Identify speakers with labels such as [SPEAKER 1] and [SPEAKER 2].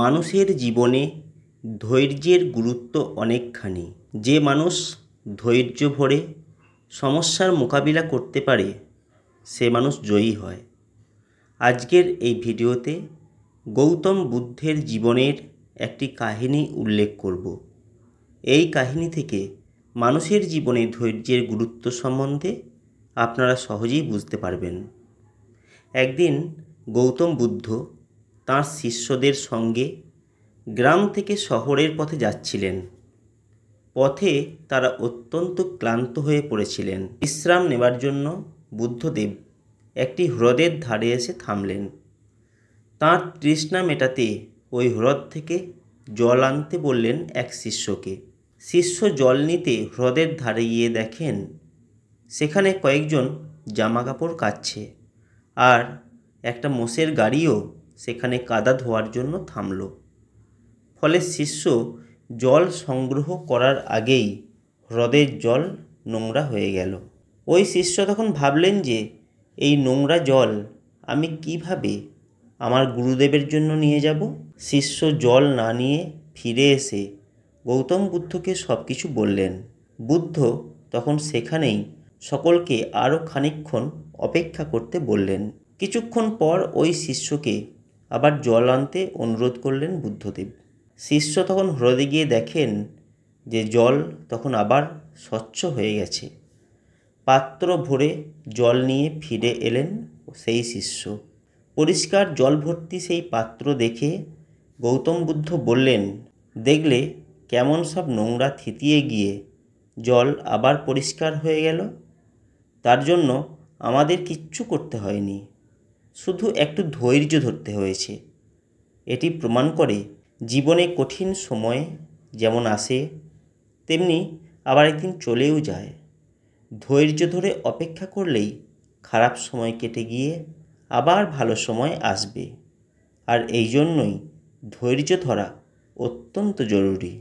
[SPEAKER 1] মানুষের জীবনে ধৈর্যের গুরুত্ব অনেকখানি যে মানুষ ধৈর্য ভরে সমস্যার মোকাবিলা করতে পারে সে মানুষ জয়ী হয় আজকের এই ভিডিওতে গৌতম বুদ্ধের জীবনের একটি কাহিনী উল্লেখ করব এই কাহিনী থেকে মানুষের জীবনে ধৈর্যের গুরুত্ব সম্বন্ধে আপনারা সহজেই বুঝতে পারবেন একদিন গৌতম বুদ্ধ তার শিষ্যদের সঙ্গে গ্রাম থেকে শহরের পথে যাচ্ছিলেন পথে তারা অত্যন্ত ক্লান্ত হয়ে পড়েছিলেন বিশ্রাম নেবার জন্য বুদ্ধদেব একটি হ্রদের ধারে এসে থামলেন তার তৃষ্ণা মেটাতে ওই হ্রদ থেকে জল আনতে বললেন এক শিষ্যকে শিষ্য জল নিতে হ্রদের ধারে গিয়ে দেখেন সেখানে কয়েকজন জামা কাপড় কাচ্ছে আর একটা মোষের গাড়িও সেখানে কাদা ধোয়ার জন্য থামল ফলে শিষ্য জল সংগ্রহ করার আগেই হ্রদের জল নোংরা হয়ে গেল ওই শিষ্য তখন ভাবলেন যে এই নোংরা জল আমি কিভাবে আমার গুরুদেবের জন্য নিয়ে যাব শিষ্য জল না নিয়ে ফিরে এসে গৌতম বুদ্ধকে সব কিছু বললেন বুদ্ধ তখন সেখানেই সকলকে আরও খানিক্ষণ অপেক্ষা করতে বললেন কিছুক্ষণ পর ওই শিষ্যকে আবার জল আনতে অনুরোধ করলেন বুদ্ধদেব শিষ্য তখন হ্রদে গিয়ে দেখেন যে জল তখন আবার স্বচ্ছ হয়ে গেছে পাত্র ভরে জল নিয়ে ফিরে এলেন সেই শিষ্য পরিষ্কার জল ভর্তি সেই পাত্র দেখে গৌতম বুদ্ধ বললেন দেখলে কেমন সব নোংরা থিতিয়ে গিয়ে জল আবার পরিষ্কার হয়ে গেল তার জন্য আমাদের কিচ্ছু করতে হয়নি শুধু একটু ধৈর্য ধরতে হয়েছে এটি প্রমাণ করে জীবনে কঠিন সময় যেমন আসে তেমনি আবার একদিন চলেও যায় ধৈর্য ধরে অপেক্ষা করলেই খারাপ সময় কেটে গিয়ে আবার ভালো সময় আসবে আর এই জন্যই ধৈর্য ধরা অত্যন্ত জরুরি